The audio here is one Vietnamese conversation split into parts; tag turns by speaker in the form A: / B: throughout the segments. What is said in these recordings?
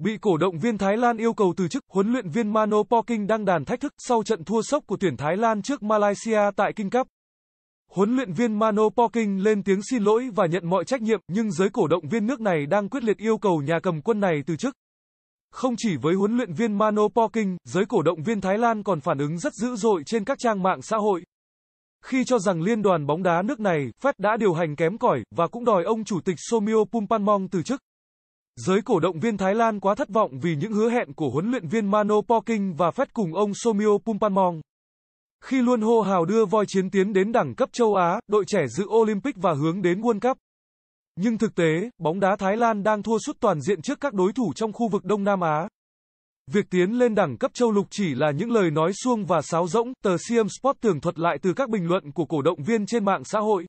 A: bị cổ động viên Thái Lan yêu cầu từ chức, huấn luyện viên Mano Poking đang đàn thách thức sau trận thua sốc của tuyển Thái Lan trước Malaysia tại King Cup. Huấn luyện viên Mano Poking lên tiếng xin lỗi và nhận mọi trách nhiệm, nhưng giới cổ động viên nước này đang quyết liệt yêu cầu nhà cầm quân này từ chức. Không chỉ với huấn luyện viên Mano Poking, giới cổ động viên Thái Lan còn phản ứng rất dữ dội trên các trang mạng xã hội. Khi cho rằng liên đoàn bóng đá nước này, Fed đã điều hành kém cỏi và cũng đòi ông chủ tịch Somio Pumpanmong từ chức. Giới cổ động viên Thái Lan quá thất vọng vì những hứa hẹn của huấn luyện viên Mano Poking và phát cùng ông Somio Pumpanmong. Khi luôn hô hào đưa voi chiến tiến đến đẳng cấp châu Á, đội trẻ dự Olympic và hướng đến World Cup. Nhưng thực tế, bóng đá Thái Lan đang thua suốt toàn diện trước các đối thủ trong khu vực Đông Nam Á. Việc tiến lên đẳng cấp châu lục chỉ là những lời nói suông và sáo rỗng, tờ CM Sport tường thuật lại từ các bình luận của cổ động viên trên mạng xã hội.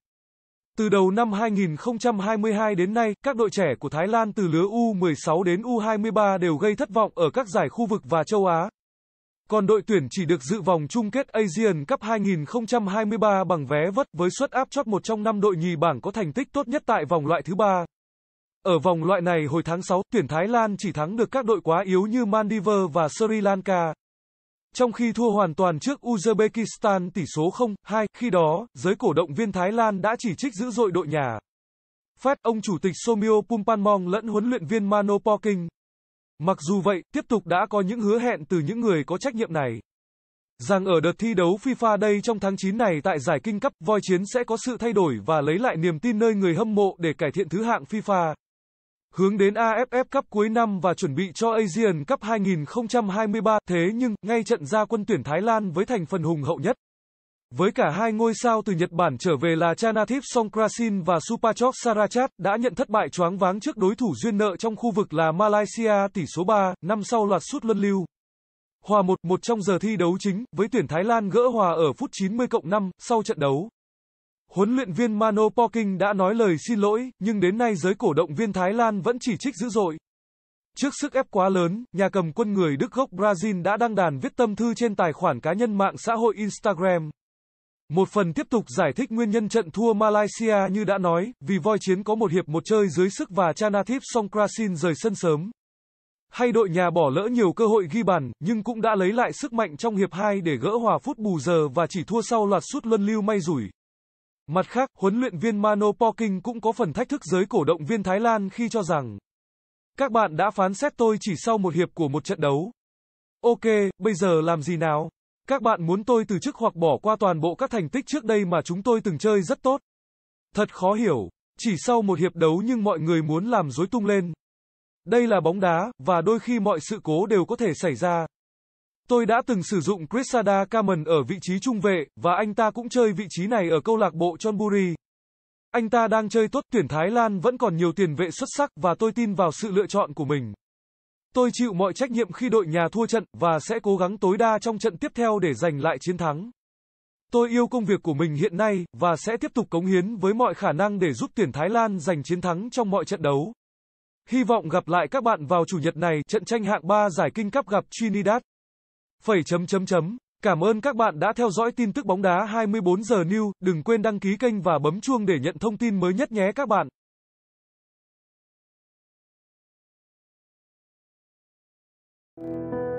A: Từ đầu năm 2022 đến nay, các đội trẻ của Thái Lan từ lứa U16 đến U23 đều gây thất vọng ở các giải khu vực và châu Á. Còn đội tuyển chỉ được dự vòng chung kết Asian Cup 2023 bằng vé vất với suất áp chót một trong năm đội nhì bảng có thành tích tốt nhất tại vòng loại thứ ba. Ở vòng loại này hồi tháng 6, tuyển Thái Lan chỉ thắng được các đội quá yếu như Maldives và Sri Lanka trong khi thua hoàn toàn trước Uzbekistan tỷ số 0-2, khi đó, giới cổ động viên Thái Lan đã chỉ trích dữ dội đội nhà. Phát ông chủ tịch Somio Pumpanmong lẫn huấn luyện viên Mano Poking. Mặc dù vậy, tiếp tục đã có những hứa hẹn từ những người có trách nhiệm này. Rằng ở đợt thi đấu FIFA đây trong tháng 9 này tại giải Kinh cấp voi chiến sẽ có sự thay đổi và lấy lại niềm tin nơi người hâm mộ để cải thiện thứ hạng FIFA hướng đến AFF Cup cuối năm và chuẩn bị cho Asian Cup 2023. Thế nhưng, ngay trận ra quân tuyển Thái Lan với thành phần hùng hậu nhất. Với cả hai ngôi sao từ Nhật Bản trở về là Chanathip Songkrasin và Supachok Sarachat đã nhận thất bại choáng váng trước đối thủ duyên nợ trong khu vực là Malaysia tỷ số 3, năm sau loạt sút luân lưu. Hòa 1-1 trong giờ thi đấu chính, với tuyển Thái Lan gỡ hòa ở phút 90 cộng 5, sau trận đấu. Huấn luyện viên Mano Poking đã nói lời xin lỗi, nhưng đến nay giới cổ động viên Thái Lan vẫn chỉ trích dữ dội. Trước sức ép quá lớn, nhà cầm quân người Đức gốc Brazil đã đăng đàn viết tâm thư trên tài khoản cá nhân mạng xã hội Instagram. Một phần tiếp tục giải thích nguyên nhân trận thua Malaysia như đã nói, vì voi chiến có một hiệp một chơi dưới sức và Chanathip Songkrasin rời sân sớm. Hay đội nhà bỏ lỡ nhiều cơ hội ghi bàn, nhưng cũng đã lấy lại sức mạnh trong hiệp 2 để gỡ hòa phút bù giờ và chỉ thua sau loạt sút luân lưu may rủi. Mặt khác, huấn luyện viên Mano Poking cũng có phần thách thức giới cổ động viên Thái Lan khi cho rằng các bạn đã phán xét tôi chỉ sau một hiệp của một trận đấu. Ok, bây giờ làm gì nào? Các bạn muốn tôi từ chức hoặc bỏ qua toàn bộ các thành tích trước đây mà chúng tôi từng chơi rất tốt. Thật khó hiểu, chỉ sau một hiệp đấu nhưng mọi người muốn làm rối tung lên. Đây là bóng đá, và đôi khi mọi sự cố đều có thể xảy ra. Tôi đã từng sử dụng Chrisada Kamen ở vị trí trung vệ, và anh ta cũng chơi vị trí này ở câu lạc bộ Chonburi. Anh ta đang chơi tốt, tuyển Thái Lan vẫn còn nhiều tiền vệ xuất sắc và tôi tin vào sự lựa chọn của mình. Tôi chịu mọi trách nhiệm khi đội nhà thua trận và sẽ cố gắng tối đa trong trận tiếp theo để giành lại chiến thắng. Tôi yêu công việc của mình hiện nay và sẽ tiếp tục cống hiến với mọi khả năng để giúp tuyển Thái Lan giành chiến thắng trong mọi trận đấu. Hy vọng gặp lại các bạn vào chủ nhật này, trận tranh hạng 3 giải King Cup gặp Trinidad phẩy chấm chấm chấm. Cảm ơn các bạn đã theo dõi tin tức bóng đá 24 giờ new, đừng quên đăng ký kênh và bấm chuông để nhận thông tin mới nhất nhé các bạn. Thank you.